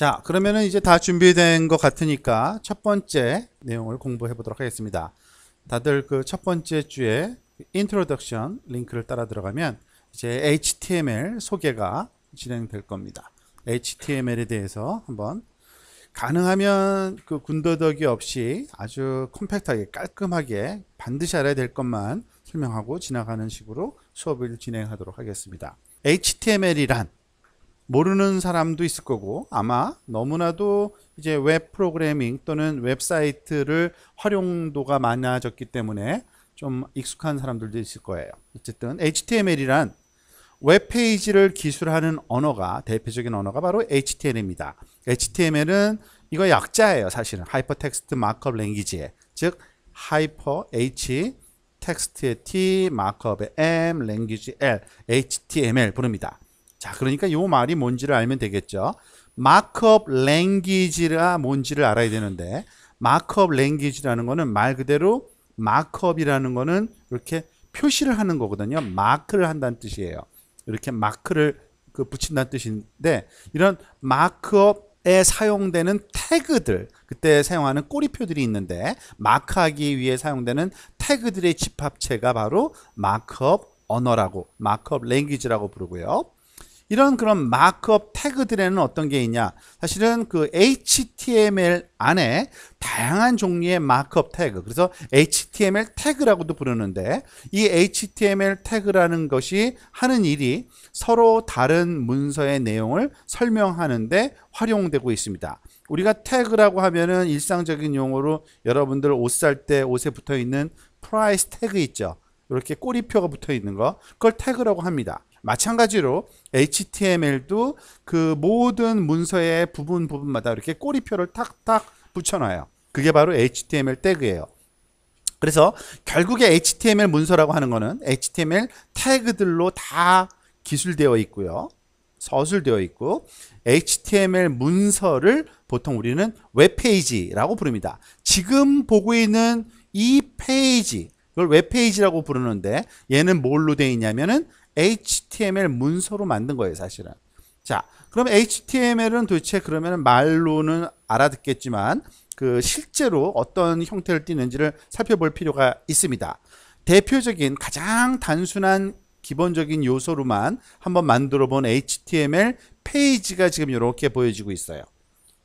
자 그러면은 이제 다 준비된 것 같으니까 첫 번째 내용을 공부해 보도록 하겠습니다 다들 그 첫 번째 주에 인트로덕션 링크를 따라 들어가면 이제 HTML 소개가 진행될 겁니다 HTML에 대해서 한번 가능하면 그 군더더기 없이 아주 컴팩트하게 깔끔하게 반드시 알아야 될 것만 설명하고 지나가는 식으로 수업을 진행하도록 하겠습니다 HTML이란 모르는 사람도 있을 거고 아마 너무나도 이제 웹 프로그래밍 또는 웹사이트를 활용도가 많아졌기 때문에 좀 익숙한 사람들도 있을 거예요. 어쨌든 HTML이란 웹페이지를 기술하는 언어가 대표적인 언어가 바로 HTML입니다. HTML은 이거 약자예요. 사실은 하이퍼텍스트 마크업 랭귀지에 즉 하이퍼 H 텍스트의 T 마크업의 M 랭귀지 L HTML 부릅니다. 자, 그러니까 요 말이 뭔지를 알면 되겠죠. 마크업 랭귀지라 뭔지를 알아야 되는데 마크업 랭귀지라는 거는 말 그대로 마크업이라는 거는 이렇게 표시를 하는 거거든요. 마크를 한다는 뜻이에요. 이렇게 마크를 그 붙인다는 뜻인데 이런 마크업에 사용되는 태그들 그때 사용하는 꼬리표들이 있는데 마크하기 위해 사용되는 태그들의 집합체가 바로 마크업 언어라고 마크업 랭귀지라고 부르고요. 이런 그런 마크업 태그들에는 어떤 게 있냐 사실은 그 HTML 안에 다양한 종류의 마크업 태그 그래서 HTML 태그라고도 부르는데 이 HTML 태그라는 것이 하는 일이 서로 다른 문서의 내용을 설명하는데 활용되고 있습니다 우리가 태그라고 하면은 일상적인 용어로 여러분들 옷 살 때 옷에 붙어 있는 프라이스 태그 있죠 이렇게 꼬리표가 붙어 있는 거 그걸 태그라고 합니다 마찬가지로 HTML도 그 모든 문서의 부분 부분마다 이렇게 꼬리표를 탁탁 붙여놔요. 그게 바로 HTML 태그예요. 그래서 결국에 HTML 문서라고 하는 거는 HTML 태그들로 다 기술되어 있고요. 서술되어 있고 HTML 문서를 보통 우리는 웹페이지라고 부릅니다. 지금 보고 있는 이 페이지, 이걸 웹페이지라고 부르는데 얘는 뭘로 되어 있냐면은 HTML 문서로 만든 거예요, 사실은. 자, 그럼 HTML은 도대체 그러면 말로는 알아듣겠지만 그 실제로 어떤 형태를 띠는지를 살펴볼 필요가 있습니다. 대표적인 가장 단순한 기본적인 요소로만 한번 만들어 본 HTML 페이지가 지금 이렇게 보여지고 있어요.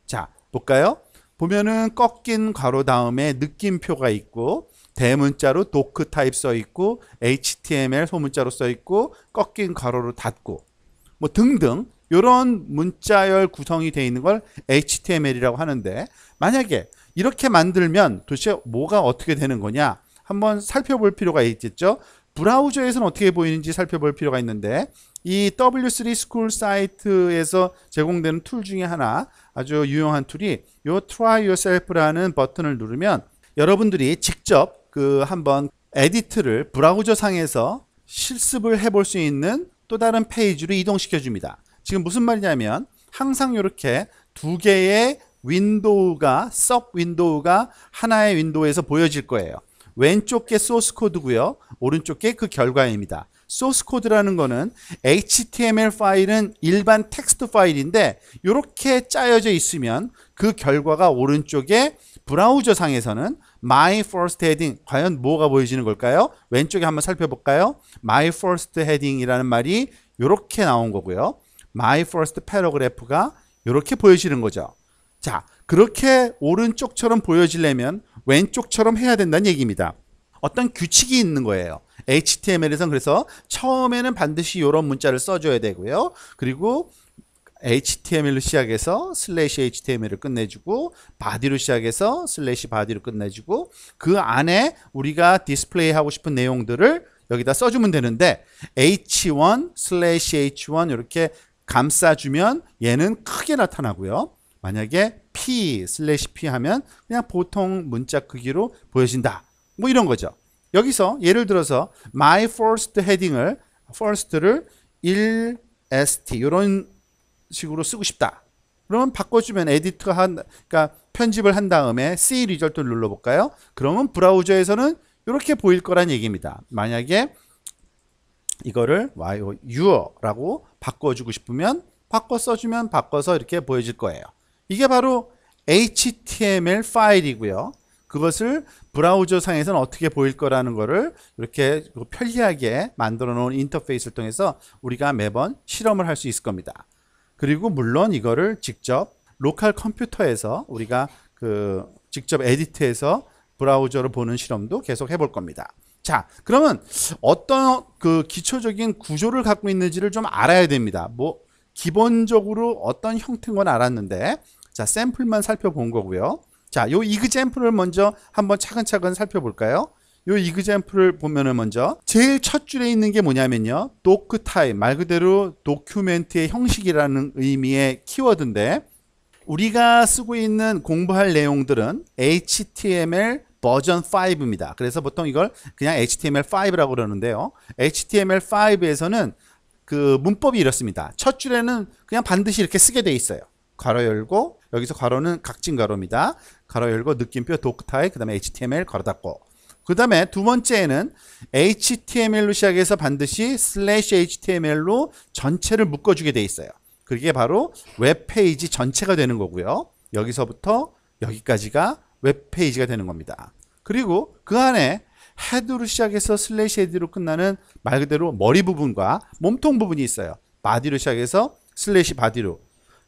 자, 볼까요? 보면은 꺾인 괄호 다음에 느낌표가 있고 대문자로 도크 타입 써 있고 HTML 소문자로 써 있고 꺾인 괄호로 닫고 뭐 등등 이런 문자열 구성이 되어 있는 걸 HTML이라고 하는데 만약에 이렇게 만들면 도대체 뭐가 어떻게 되는 거냐 한번 살펴볼 필요가 있겠죠. 브라우저에서는 어떻게 보이는지 살펴볼 필요가 있는데 이 W3 스쿨 사이트에서 제공되는 툴 중에 하나 아주 유용한 툴이 요 Try Yourself라는 버튼을 누르면 여러분들이 직접 그 한번 에디트를 브라우저 상에서 실습을 해볼 수 있는 또 다른 페이지로 이동시켜 줍니다. 지금 무슨 말이냐면 항상 이렇게 두 개의 윈도우가 썩 윈도우가 하나의 윈도우에서 보여질 거예요. 왼쪽 게 소스 코드고요. 오른쪽 게 그 결과입니다. 소스 코드라는 거는 HTML 파일은 일반 텍스트 파일인데 이렇게 짜여져 있으면 그 결과가 오른쪽에 브라우저 상에서는 my first heading 과연 뭐가 보여지는 걸까요? 왼쪽에 한번 살펴볼까요? my first heading이라는 말이 이렇게 나온 거고요. my first paragraph가 이렇게 보여지는 거죠. 자, 그렇게 오른쪽처럼 보여지려면 왼쪽처럼 해야 된다는 얘기입니다. 어떤 규칙이 있는 거예요. h t m l 에서는 그래서 처음에는 반드시 이런 문자를 써줘야 되고요. 그리고 HTML로 시작해서 슬래시 HTML을 끝내주고 바디로 시작해서 슬래시 바디로 끝내주고 그 안에 우리가 디스플레이 하고 싶은 내용들을 여기다 써주면 되는데 H1 슬래시 H1 이렇게 감싸주면 얘는 크게 나타나고요. 만약에 P 슬래시 P 하면 그냥 보통 문자 크기로 보여진다. 뭐 이런 거죠. 여기서 예를 들어서 my first 헤딩을 first를 1st 이런 식으로 쓰고 싶다. 그러면 바꿔주면 에디트 한 그러니까 편집을 한 다음에 C 리절트를 눌러볼까요? 그러면 브라우저에서는 이렇게 보일 거란 얘기입니다. 만약에 이거를 you라고 바꿔주고 싶으면 바꿔 써주면 바꿔서 이렇게 보여질 거예요. 이게 바로 HTML 파일이고요. 그것을 브라우저 상에서는 어떻게 보일 거라는 거를 이렇게 편리하게 만들어 놓은 인터페이스를 통해서 우리가 매번 실험을 할 수 있을 겁니다. 그리고 물론 이거를 직접 로컬 컴퓨터에서 우리가 그 직접 에디트해서 브라우저로 보는 실험도 계속 해볼 겁니다. 자, 그러면 어떤 그 기초적인 구조를 갖고 있는지를 좀 알아야 됩니다. 뭐 기본적으로 어떤 형태인 건 알았는데 자, 샘플만 살펴본 거고요. 자, 요이그잼플을 먼저 한번 차근차근 살펴볼까요? 요이그잼플을 보면은 먼저 제일 첫 줄에 있는 게 뭐냐면요. 도크 타입 말 그대로 도큐멘트의 형식이라는 의미의 키워드인데 우리가 쓰고 있는 공부할 내용들은 HTML 버전 5입니다. 그래서 보통 이걸 그냥 HTML5라고 그러는데요. HTML5에서는 그 문법이 이렇습니다. 첫 줄에는 그냥 반드시 이렇게 쓰게 돼 있어요. 괄호 열고 여기서 괄호는 각진 괄호입니다. 괄호 열고 느낌표 독타이 그다음에 HTML 괄호 닫고 그 다음에 두 번째는 에 HTML로 시작해서 반드시 슬래시 HTML로 전체를 묶어주게 돼 있어요. 그게 바로 웹페이지 전체가 되는 거고요. 여기서부터 여기까지가 웹페이지가 되는 겁니다. 그리고 그 안에 헤드로 시작해서 슬래시 헤드로 끝나는 말 그대로 머리 부분과 몸통 부분이 있어요. 바디로 시작해서 슬래시 바디로.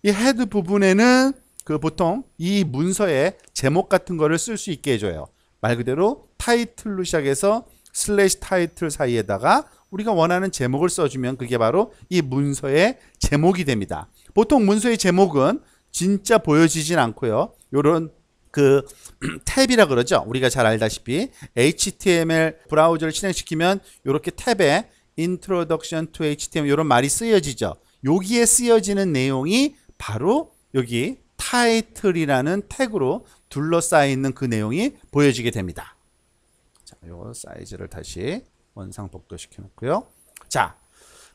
이 헤드 부분에는 그 보통 이 문서에 제목 같은 거를 쓸 수 있게 해줘요. 말 그대로 타이틀로 시작해서 슬래시 타이틀 사이에다가 우리가 원하는 제목을 써주면 그게 바로 이 문서의 제목이 됩니다. 보통 문서의 제목은 진짜 보여지진 않고요. 요런 그 탭이라 그러죠. 우리가 잘 알다시피 HTML 브라우저를 실행시키면 요렇게 탭에 Introduction to HTML 요런 말이 쓰여지죠. 여기에 쓰여지는 내용이 바로 여기 타이틀이라는 태그로 둘러싸여 있는 그 내용이 보여지게 됩니다. 자, 요 사이즈를 다시 원상 복도시켜 놓고요. 자,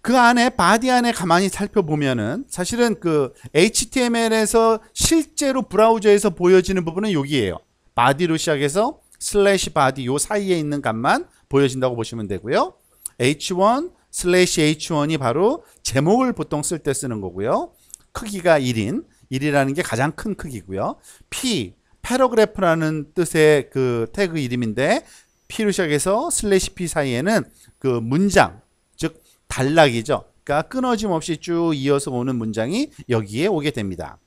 그 안에 바디 안에 가만히 살펴보면은 사실은 그 HTML에서 실제로 브라우저에서 보여지는 부분은 여기에요. 바디로 시작해서 슬래시 바디 요 사이에 있는 값만 보여진다고 보시면 되고요. h1 슬래시 h1이 바로 제목을 보통 쓸 때 쓰는 거고요. 크기가 1인 1이라는 게 가장 큰 크기고요. P, 패러그래프라는 뜻의 그 태그 이름인데 P로 시작해서 슬래시 P 사이에는 그 문장, 즉 단락이죠. 그러니까 끊어짐 없이 쭉 이어서 오는 문장이 여기에 오게 됩니다.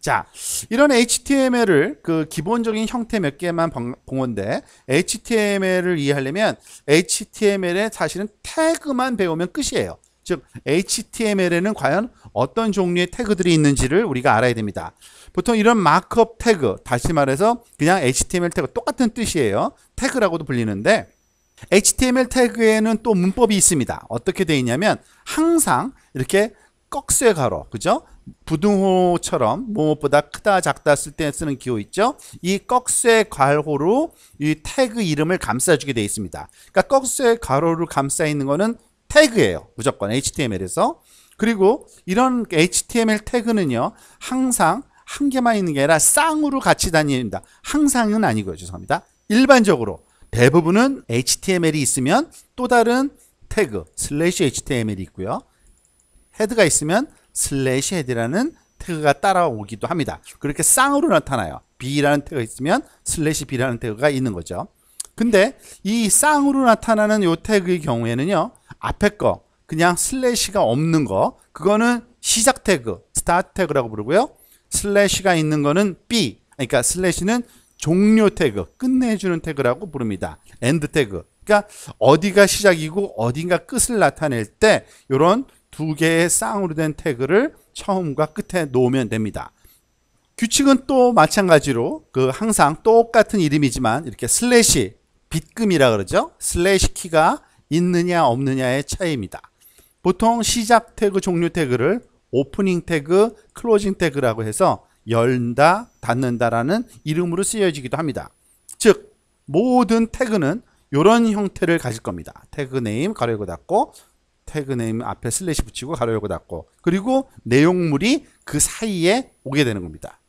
자, 이런 HTML을 그 기본적인 형태 몇 개만 본 건데 HTML을 이해하려면 h t m l 에 사실은 태그만 배우면 끝이에요. 즉 HTML에는 과연 어떤 종류의 태그들이 있는지를 우리가 알아야 됩니다. 보통 이런 마크업 태그, 다시 말해서 그냥 HTML 태그 똑같은 뜻이에요. 태그라고도 불리는데 HTML 태그에는 또 문법이 있습니다. 어떻게 되어 있냐면 항상 이렇게 꺽쇠 가로, 그죠? 부등호처럼 무엇보다 크다 작다 쓸 때 쓰는 기호 있죠 이 꺽쇠 괄호로 이 태그 이름을 감싸주게 되어 있습니다 그러니까 꺽쇠 괄호를 감싸 있는 거는 태그예요. 무조건 HTML에서. 그리고 이런 HTML 태그는요. 항상 한 개만 있는 게 아니라 쌍으로 같이 다닙니다. 항상은 아니고요. 죄송합니다. 일반적으로 대부분은 HTML이 있으면 또 다른 태그 슬래시 HTML이 있고요. 헤드가 있으면 슬래시 헤드라는 태그가 따라오기도 합니다. 그렇게 쌍으로 나타나요. B라는 태그가 있으면 슬래시 B라는 태그가 있는 거죠. 근데 이 쌍으로 나타나는 요 태그의 경우에는요. 앞에 거 그냥 슬래시가 없는 거 그거는 시작 태그 스타트 태그라고 부르고요 슬래시가 있는 거는 B 그러니까 슬래시는 종료 태그 끝내주는 태그라고 부릅니다 엔드 태그 그러니까 어디가 시작이고 어딘가 끝을 나타낼 때 이런 두 개의 쌍으로 된 태그를 처음과 끝에 놓으면 됩니다 규칙은 또 마찬가지로 그 항상 똑같은 이름이지만 이렇게 슬래시 빗금이라 그러죠 슬래시 키가 있느냐 없느냐의 차이입니다. 보통 시작 태그, 종료 태그를 오프닝 태그, 클로징 태그라고 해서 열다, 닫는다라는 이름으로 쓰여지기도 합니다. 즉 모든 태그는 이런 형태를 가질 겁니다. 태그 네임 가로 열고 닫고 태그 네임 앞에 슬래시 붙이고 가로 열고 닫고 그리고 내용물이 그 사이에 오게 되는 겁니다.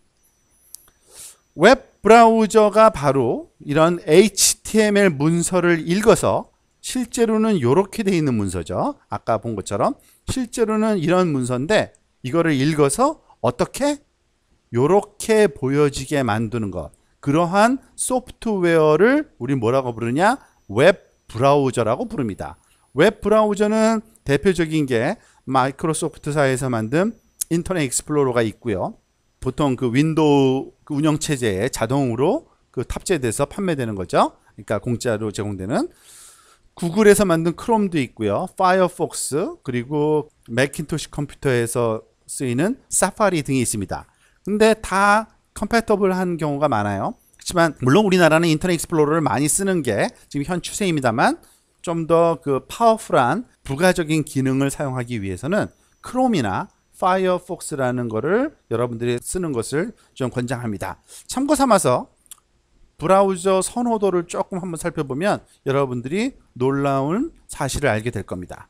웹 브라우저가 바로 이런 HTML 문서를 읽어서 실제로는 이렇게 돼 있는 문서죠. 아까 본 것처럼 실제로는 이런 문서인데 이거를 읽어서 어떻게 이렇게 보여지게 만드는 것. 그러한 소프트웨어를 우리 뭐라고 부르냐? 웹 브라우저라고 부릅니다. 웹 브라우저는 대표적인 게 마이크로소프트사에서 만든 인터넷 익스플로러가 있고요. 보통 그 윈도우 그 운영체제에 자동으로 그 탑재돼서 판매되는 거죠. 그러니까 공짜로 제공되는 구글에서 만든 크롬도 있고요. 파이어폭스 그리고 맥킨토시 컴퓨터에서 쓰이는 사파리 등이 있습니다. 근데 다 컴패터블한 경우가 많아요. 그렇지만 물론 우리나라는 인터넷 익스플로러를 많이 쓰는 게 지금 현 추세입니다만 좀 더 그 파워풀한 부가적인 기능을 사용하기 위해서는 크롬이나 파이어폭스라는 거를 여러분들이 쓰는 것을 좀 권장합니다. 참고 삼아서 브라우저 선호도를 조금 한번 살펴보면 여러분들이 놀라운 사실을 알게 될 겁니다.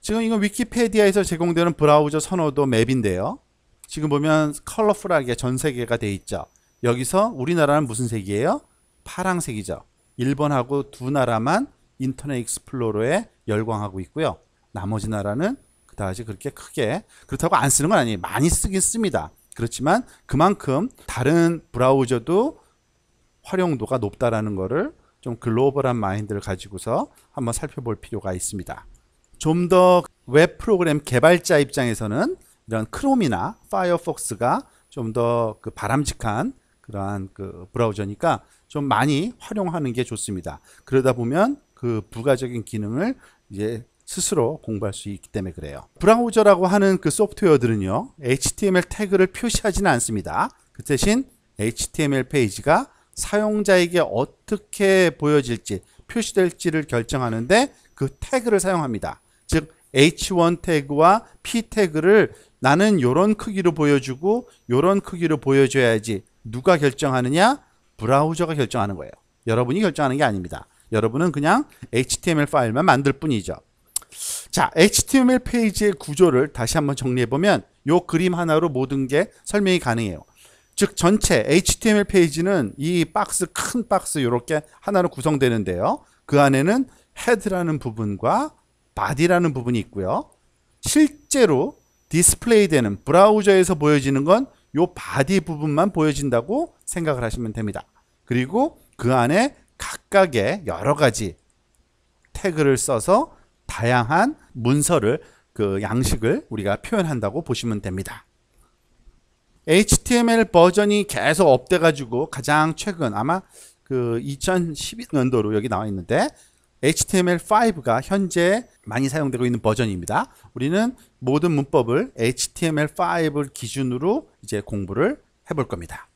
지금 이건 위키페디아에서 제공되는 브라우저 선호도 맵인데요. 지금 보면 컬러풀하게 전 세계가 돼 있죠. 여기서 우리나라는 무슨 색이에요? 파랑색이죠. 일본하고 두 나라만 인터넷 익스플로러에 열광하고 있고요. 나머지 나라는 그다지 그렇게 크게 그렇다고 안 쓰는 건 아니에요. 많이 쓰긴 씁니다. 그렇지만 그만큼 다른 브라우저도 활용도가 높다라는 것을 좀 글로벌한 마인드를 가지고서 한번 살펴볼 필요가 있습니다. 좀 더 웹 프로그램 개발자 입장에서는 이런 크롬이나 파이어폭스가 좀 더 그 바람직한 그러한 그 브라우저니까 좀 많이 활용하는 게 좋습니다. 그러다 보면 그 부가적인 기능을 이제 스스로 공부할 수 있기 때문에 그래요. 브라우저라고 하는 그 소프트웨어들은요. HTML 태그를 표시하지는 않습니다. 그 대신 HTML 페이지가 사용자에게 어떻게 보여질지 표시될지를 결정하는데 그 태그를 사용합니다. 즉 h1 태그와 p 태그를 나는 이런 크기로 보여주고 이런 크기로 보여줘야지 누가 결정하느냐? 브라우저가 결정하는 거예요. 여러분이 결정하는 게 아닙니다. 여러분은 그냥 HTML 파일만 만들 뿐이죠. 자, HTML 페이지의 구조를 다시 한번 정리해보면 이 그림 하나로 모든 게 설명이 가능해요. 즉 전체 HTML 페이지는 이 박스 큰 박스 이렇게 하나로 구성되는데요. 그 안에는 헤드라는 부분과 바디라는 부분이 있고요. 실제로 디스플레이 되는 브라우저에서 보여지는 건이 바디 부분만 보여진다고 생각을 하시면 됩니다. 그리고 그 안에 각각의 여러 가지 태그를 써서 다양한 문서를 그 양식을 우리가 표현한다고 보시면 됩니다. HTML 버전이 계속 업돼가지고 가장 최근 아마 그 2012년도로 여기 나와 있는데 HTML5가 현재 많이 사용되고 있는 버전입니다. 우리는 모든 문법을 HTML5를 기준으로 이제 공부를 해볼 겁니다.